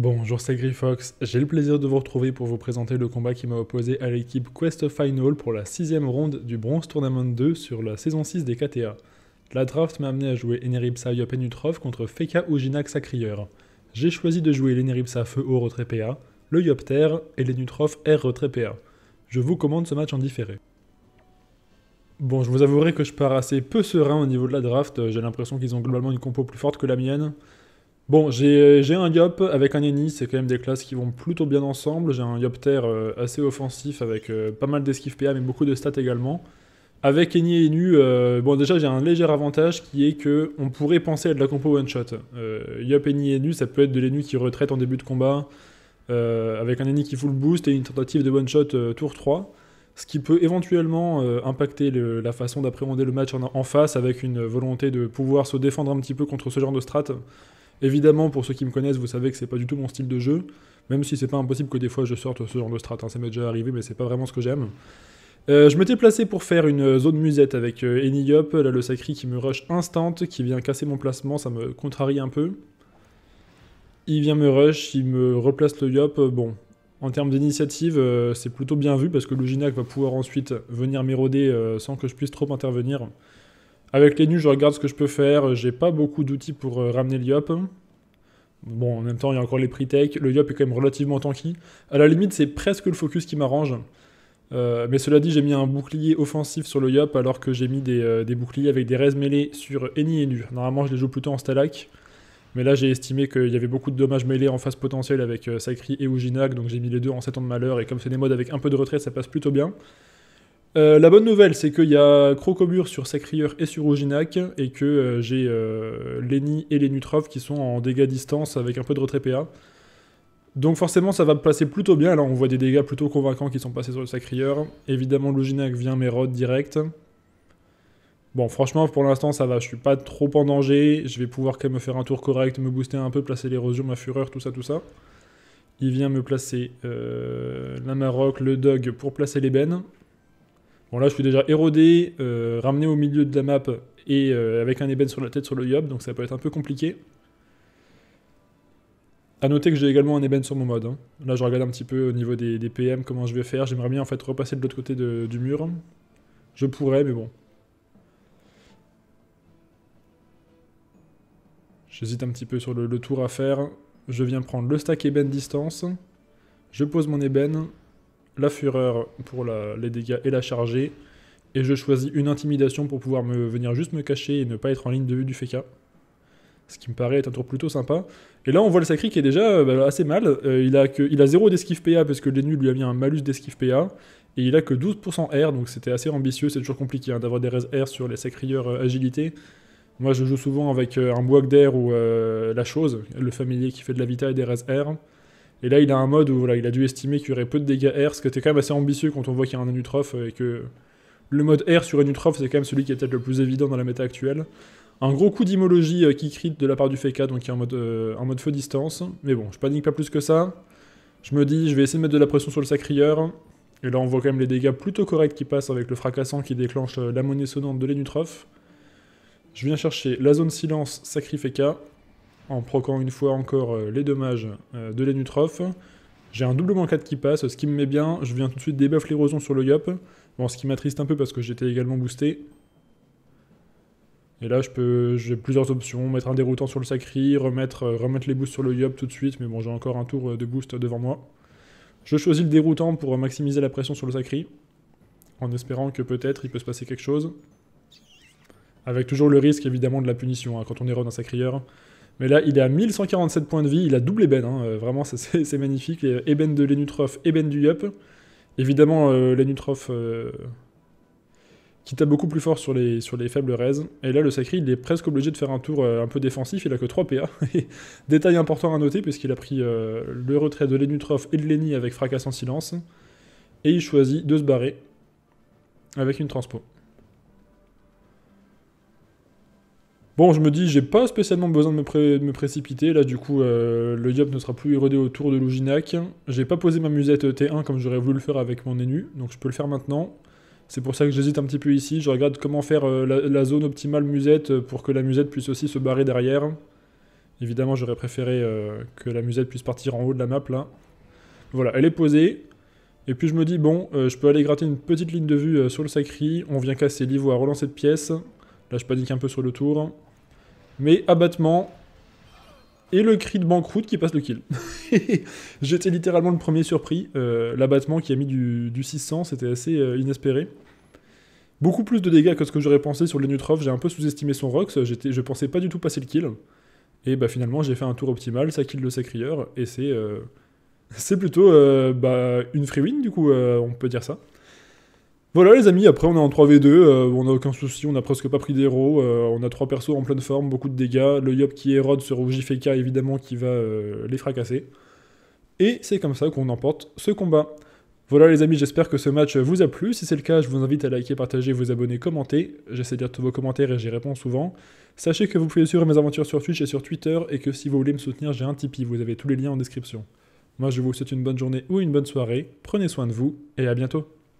Bonjour, c'est Grifox. J'ai le plaisir de vous retrouver pour vous présenter le combat qui m'a opposé à l'équipe Quest Final pour la sixième ronde du Bronze Tournament 2 sur la saison 6 des KTA. La draft m'a amené à jouer Eneripsa Yop contre Feka Ujinak Sacrieur. J'ai choisi de jouer l'Eneripsa Feu au retrait PA, le Yopter et l'Enutroph R retrait PA. Je vous commande ce match en différé. Bon, je vous avouerai que je pars assez peu serein au niveau de la draft, j'ai l'impression qu'ils ont globalement une compo plus forte que la mienne, Bon, euh, j'ai un Yop avec un Eni, c'est quand même des classes qui vont plutôt bien ensemble. J'ai un Yopter euh, assez offensif avec euh, pas mal d'esquive PA, mais beaucoup de stats également. Avec Eni et Nu, bon déjà j'ai un léger avantage qui est que on pourrait penser à de la compo one-shot. Yop, Eni et Nu, ça peut être de l'Enu qui retraite en début de combat, avec un Eni qui full boost et une tentative de one-shot tour 3 ce qui peut éventuellement impacter la façon d'appréhender le match en, en, face avec une volonté de pouvoir se défendre un petit peu contre ce genre de strat. Évidemment, pour ceux qui me connaissent, vous savez que c'est pas du tout mon style de jeu, même si c'est pas impossible que des fois je sorte ce genre de strat, hein, ça m'est déjà arrivé, mais c'est pas vraiment ce que j'aime. Euh, je m'étais placé pour faire une zone musette avec euh, là le Sacri qui me rush instant, qui vient casser mon placement, ça me contrarie un peu. Il vient me rush, il me replace le Yop, euh, bon, en termes d'initiative, euh, c'est plutôt bien vu parce que le va pouvoir ensuite venir m'éroder sans que je puisse trop intervenir. Avec les nus, je regarde ce que je peux faire. J'ai pas beaucoup d'outils pour euh, ramener ramener Yop. Bon, en même temps, il y a encore les Prix tech Le Yop est quand même relativement tanky. À la limite, c'est presque le focus qui m'arrange. Euh, mais cela dit, j'ai mis un bouclier offensif sur le Yop alors que j'ai mis des, euh, boucliers avec des raids mêlés sur Eni et Nu. Normalement, je les joue plutôt en Stalak. Mais là, j'ai estimé qu'il y avait beaucoup de dommages mêlés en phase potentielle avec Sakri et Uginak. Donc j'ai mis les deux en 7 ans de malheur. Et comme c'est des modes avec un peu de retrait, ça passe plutôt bien. Euh, la bonne nouvelle, c'est qu'il y a Crocobur sur Sacrieur et sur Oginac, et que euh, j'ai les euh, Lenny et les qui sont en dégâts distance avec un peu de retrait PA. Donc forcément, ça va me placer plutôt bien. Là, on voit des dégâts plutôt convaincants qui sont passés sur le Sacrieur. Évidemment, l'Oginac vient Mérode direct. Bon, franchement, pour l'instant, ça va. Je suis pas trop en danger. Je vais pouvoir quand même faire un tour correct, me booster un peu, placer l'érosion, ma fureur, tout ça, tout ça. Il vient me placer la Maroc, le Dog pour placer l'ébène. Bon, là, je suis déjà érodé, euh, ramené au milieu de la map et euh, avec un ébène sur la tête sur le yob, donc ça peut être un peu compliqué. A noter que j'ai également un ébène sur mon mode. Hein. Là, je regarde un petit peu au niveau des, PM comment je vais faire. J'aimerais bien en fait repasser de l'autre côté du mur. Je pourrais, mais bon. J'hésite un petit peu sur le, le, tour à faire. Je viens prendre le stack ébène distance. Je pose mon ébène la fureur pour les dégâts et la charger. Et je choisis une intimidation pour pouvoir me, venir juste me cacher et ne pas être en ligne de vue du Feka. Ce qui me paraît être un tour plutôt sympa. Et là, on voit le Sacri qui est déjà euh, bah, assez mal. Euh, il, a zéro a 0 d'esquive PA parce que l'ennemi lui a mis un malus d'esquive PA. Et il a que 12% R, donc c'était assez ambitieux. C'est toujours compliqué hein, d'avoir des res R sur les sacrieurs euh, agilité. Moi, je joue souvent avec un bois d'air ou la chose, le familier qui fait de la vita et des res R. Et là, il a un mode où voilà, il a dû estimer qu'il y aurait peu de dégâts R, ce qui était quand même assez ambitieux quand on voit qu'il y a un Enutroph euh, et que le mode R sur Enutroph, c'est quand même celui qui est peut-être le plus évident dans la méta actuelle. Un gros coup d'immologie euh, qui crit de la part du Feka, donc il y a mode, euh, mode feu distance. Mais bon, je panique pas plus que ça. Je me dis, je vais essayer de mettre de la pression sur le sacrieur. Et là, on voit quand même les dégâts plutôt corrects qui passent avec le fracassant qui déclenche la monnaie sonnante de l'Enutroph. Je viens chercher la zone silence, Sacrifeka en procant une fois encore euh, les dommages euh, de l'Enutroph. J'ai un double 4 qui passe, ce qui me met bien. Je viens tout de suite débuff l'érosion sur le Yop. Bon, ce qui m'attriste un peu parce que j'étais également boosté. Et là, je peux, j'ai plusieurs options. Mettre un déroutant sur le Sacri, remettre, euh, remettre les boosts sur le Yop tout de suite. Mais bon, j'ai encore un tour de boost devant moi. Je choisis le déroutant pour maximiser la pression sur le Sacri. En espérant que peut-être il peut se passer quelque chose. Avec toujours le risque évidemment de la punition hein. quand on est dans un sacrieur. Mais là, il est à 1147 points de vie, il a double ben, ébène, hein. euh, vraiment, c'est magnifique. Et Ben de Lenutrof, ébène du Yup. Évidemment, euh, Lenutrof euh, qui tape beaucoup plus fort sur les, sur les faibles raises. Et là, le sacré il est presque obligé de faire un tour euh, un peu défensif, il a que 3 PA. Détail important à noter, puisqu'il a pris le retrait de Lenutrof et de Lenny avec fracas en silence. Et il choisit de se barrer avec une transpo. Bon, je me dis, j'ai pas spécialement besoin de me, précipiter. Là, du coup, euh, le diable ne sera plus érodé autour de Louginac. J'ai pas posé ma musette T1 comme j'aurais voulu le faire avec mon énu, donc je peux le faire maintenant. C'est pour ça que j'hésite un petit peu ici. Je regarde comment faire euh, la, zone optimale musette pour que la musette puisse aussi se barrer derrière. Évidemment, j'aurais préféré euh, que la musette puisse partir en haut de la map, là. Voilà, elle est posée. Et puis je me dis, bon, je peux aller gratter une petite ligne de vue sur le sacri. On vient casser l'ivoire, à relancer de pièces. Là, je panique un peu sur le tour. Mais abattement, et le cri de banqueroute qui passe le kill. J'étais littéralement le premier surpris. Euh, l'abattement qui a mis du, 600, c'était assez euh, inespéré. Beaucoup plus de dégâts que ce que j'aurais pensé sur le Nutroph, J'ai un peu sous-estimé son Rox. Je pensais pas du tout passer le kill. Et bah finalement, j'ai fait un tour optimal. Ça kill le Sacrieur. Et c'est euh, c'est plutôt bah, une free win, du coup, on peut dire ça. Voilà les amis, après on est en 3v2, euh, on n'a aucun souci, on n'a presque pas pris d'héros, euh, on a trois persos en pleine forme, beaucoup de dégâts, le Yop qui érode sur Faker évidemment qui va euh, les fracasser. Et c'est comme ça qu'on emporte ce combat. Voilà les amis, j'espère que ce match vous a plu. Si c'est le cas, je vous invite à liker, partager, vous abonner, commenter. J'essaie de lire tous vos commentaires et j'y réponds souvent. Sachez que vous pouvez suivre mes aventures sur Twitch et sur Twitter et que si vous voulez me soutenir, j'ai un Tipeee, vous avez tous les liens en description. Moi je vous souhaite une bonne journée ou une bonne soirée, prenez soin de vous et à bientôt.